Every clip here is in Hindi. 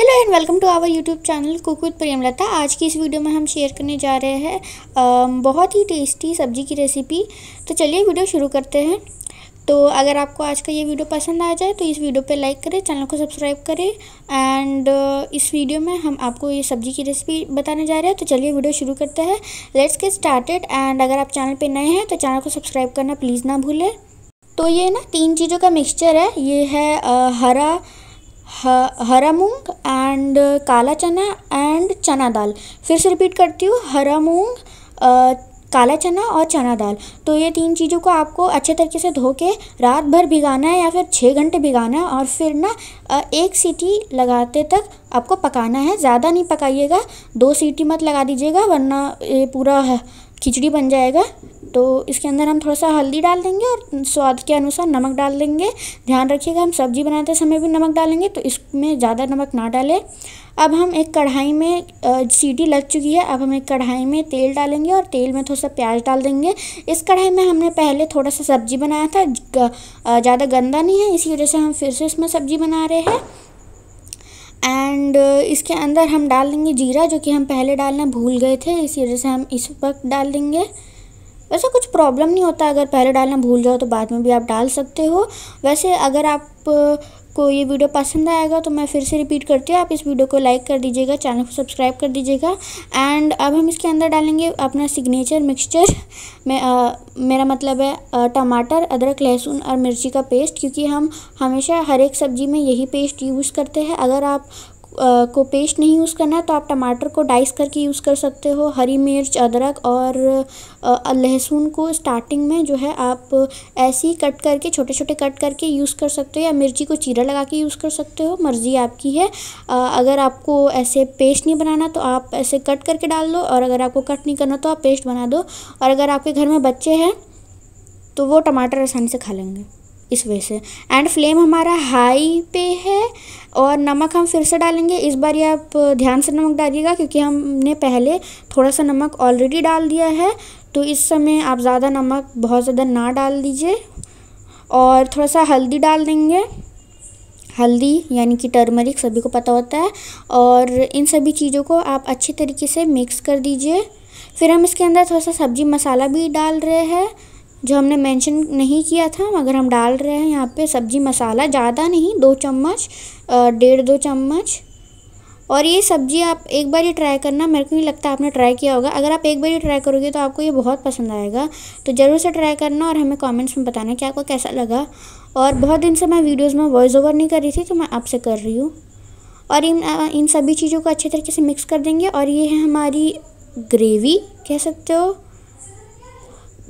hello and welcome to our YouTube channel cook with Premlata आज की इस वीडियो में हम शेयर करने जा रहे हैं बहुत ही टेस्टी सब्जी की रेसिपी तो चलिए वीडियो शुरू करते हैं तो अगर आपको आज का ये वीडियो पसंद आ जाए तो इस वीडियो पे लाइक करें चैनल को सब्सक्राइब करें एंड इस वीडियो में हम आपको ये सब्जी की रेसिपी बताने जा रहे हैं तो चलिए वीडियो शुरू करते हैं लेट्स गेट स्टार्टेड एंड अगर आप चैनल पर नए हैं तो चैनल को सब्सक्राइब करना प्लीज़ ना भूलें तो ये ना तीन चीज़ों का मिक्सचर है ये है आ, हरा हरा मूंग एंड काला चना एंड चना दाल फिर से रिपीट करती हूँ हरा मूंग काला चना और चना दाल तो ये तीन चीज़ों को आपको अच्छे तरीके से धो के रात भर भिगाना है या फिर छः घंटे भिगाना है और फिर ना एक सीटी लगाते तक आपको पकाना है ज़्यादा नहीं पकाइएगा दो सीटी मत लगा दीजिएगा वरना ये पूरा खिचड़ी बन जाएगा तो इसके अंदर हम थोड़ा सा हल्दी डाल देंगे और स्वाद के अनुसार नमक डाल देंगे ध्यान रखिएगा हम सब्जी बनाते समय भी नमक डालेंगे तो इसमें ज़्यादा नमक ना डालें अब हम एक कढ़ाई में सीटी लग चुकी है अब हम एक कढ़ाई में तेल डालेंगे और तेल में थोड़ा सा प्याज डाल देंगे इस कढ़ाई में हमने पहले थोड़ा सा सब्जी बनाया था ज़्यादा गंदा नहीं है इसी वजह से हम फिर से इसमें सब्जी बना रहे हैं एंड इसके अंदर हम डाल देंगे जीरा जो कि हम पहले डालना भूल गए थे इसी वजह से हम इस वक्त डाल देंगे वैसे कुछ प्रॉब्लम नहीं होता अगर पहले डालना भूल जाओ तो बाद में भी आप डाल सकते हो वैसे अगर आप को ये वीडियो पसंद आएगा तो मैं फिर से रिपीट करती हूँ आप इस वीडियो को लाइक कर दीजिएगा चैनल को सब्सक्राइब कर दीजिएगा एंड अब हम इसके अंदर डालेंगे अपना सिग्नेचर मिक्सचर में आ, मेरा मतलब है टमाटर अदरक लहसुन और मिर्ची का पेस्ट क्योंकि हम हमेशा हर एक सब्ज़ी में यही पेस्ट यूज़ करते हैं अगर आप को पेस्ट नहीं यूज़ करना है तो आप टमाटर को डाइस करके यूज़ कर सकते हो हरी मिर्च अदरक और लहसुन को स्टार्टिंग में जो है आप ऐसे ही कट करके छोटे छोटे कट करके यूज़ कर सकते हो या मिर्ची को चीरा लगा के यूज़ कर सकते हो मर्ज़ी आपकी है अगर आपको ऐसे पेस्ट नहीं बनाना तो आप ऐसे कट करके डाल दो और अगर आपको कट नहीं करना तो आप पेस्ट बना दो और अगर आपके घर में बच्चे हैं तो वो टमाटर आसानी से खा लेंगे इस वजह से एंड फ्लेम हमारा हाई पे है और नमक हम फिर से डालेंगे इस बार ये आप ध्यान से नमक डालिएगा क्योंकि हमने पहले थोड़ा सा नमक ऑलरेडी डाल दिया है तो इस समय आप ज़्यादा नमक बहुत ज़्यादा ना डाल दीजिए और थोड़ा सा हल्दी डाल देंगे हल्दी यानी कि टर्मरिक सभी को पता होता है और इन सभी चीज़ों को आप अच्छे तरीके से मिक्स कर दीजिए फिर हम इसके अंदर थोड़ा सा सब्जी मसाला भी डाल रहे हैं जो हमने मेंशन नहीं किया था मगर हम डाल रहे हैं यहाँ पे सब्जी मसाला ज़्यादा नहीं दो चम्मच डेढ़ दो चम्मच और ये सब्ज़ी आप एक बार ही ट्राई करना मेरे को नहीं लगता आपने ट्राई किया होगा अगर आप एक बार ही ट्राई करोगे तो आपको ये बहुत पसंद आएगा तो ज़रूर से ट्राई करना और हमें कमेंट्स में बताना कि आपको कैसा लगा और बहुत दिन से मैं वीडियोस में वॉइस ओवर नहीं कर रही थी तो मैं आपसे कर रही हूँ और इन इन सभी चीज़ों को अच्छे तरीके से मिक्स कर देंगे और ये है हमारी ग्रेवी कह सकते हो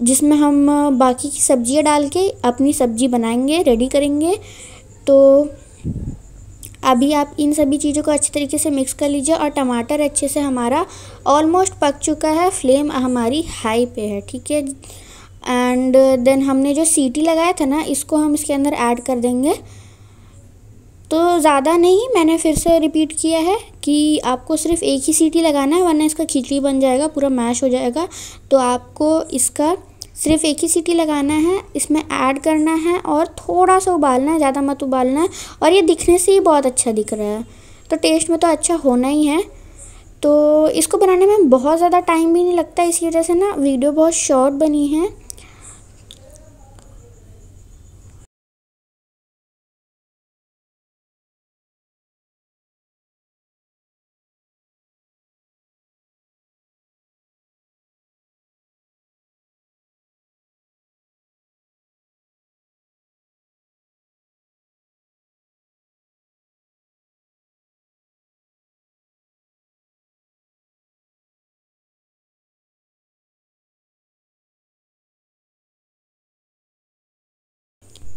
जिसमें हम बाकी की सब्जियां डाल के अपनी सब्जी बनाएंगे रेडी करेंगे तो अभी आप इन सभी चीज़ों को अच्छे तरीके से मिक्स कर लीजिए और टमाटर अच्छे से हमारा ऑलमोस्ट पक चुका है फ्लेम हमारी हाई पे है ठीक है एंड देन हमने जो सीटी लगाया था ना इसको हम इसके अंदर ऐड कर देंगे तो ज़्यादा नहीं मैंने फिर से रिपीट किया है कि आपको सिर्फ एक ही सीटी लगाना है वरना इसका खिचड़ी बन जाएगा पूरा मैश हो जाएगा तो आपको इसका सिर्फ एक ही सीटी लगाना है इसमें ऐड करना है और थोड़ा सा उबालना है ज़्यादा मत उबालना है और ये दिखने से ही बहुत अच्छा दिख रहा है तो टेस्ट में तो अच्छा होना ही है तो इसको बनाने में बहुत ज़्यादा टाइम भी नहीं लगता इसी वजह से ना वीडियो बहुत शॉर्ट बनी है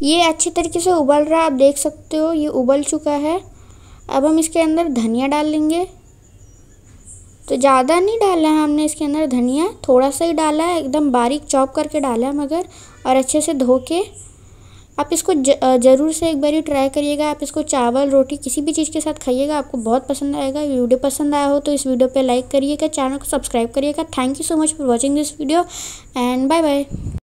ये अच्छे तरीके से उबल रहा है आप देख सकते हो ये उबल चुका है अब हम इसके अंदर धनिया डाल लेंगे तो ज़्यादा नहीं डाला है हमने इसके अंदर धनिया थोड़ा सा ही डाला है एकदम बारीक चॉप करके डाला है मगर और अच्छे से धो के आप इसको ज़रूर से एक बार ही ट्राई करिएगा आप इसको चावल रोटी किसी भी चीज़ के साथ खाइएगा आपको बहुत पसंद आएगा वीडियो पसंद आया हो तो इस वीडियो पे लाइक करिएगा चैनल को सब्सक्राइब करिएगा thank you so much for watching this video and bye bye